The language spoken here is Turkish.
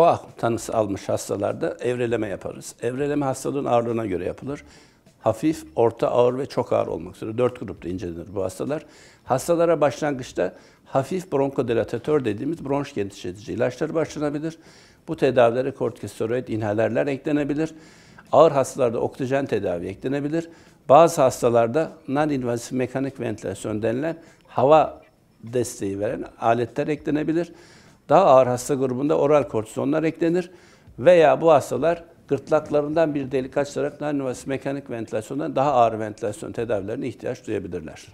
COA tanısı almış hastalarda evreleme yaparız. Evreleme hastalığın ağırlığına göre yapılır. Hafif, orta ağır ve çok ağır olmak üzere dört grupta incelenir bu hastalar. Hastalara başlangıçta hafif bronkodilatatör dediğimiz bronş genişletici ilaçları başlanabilir. Bu tedavilere kortikosteroid inhalerler eklenebilir. Ağır hastalarda oksijen tedavi eklenebilir. Bazı hastalarda non-invasif mekanik ventilasyon denilen hava desteği veren aletler eklenebilir. Daha ağır hasta grubunda oral kortizonlar eklenir veya bu hastalar gırtlaklarından bir delik açarak nanomas mekanik ventilasyondan daha ağır ventilasyon tedavilerine ihtiyaç duyabilirler.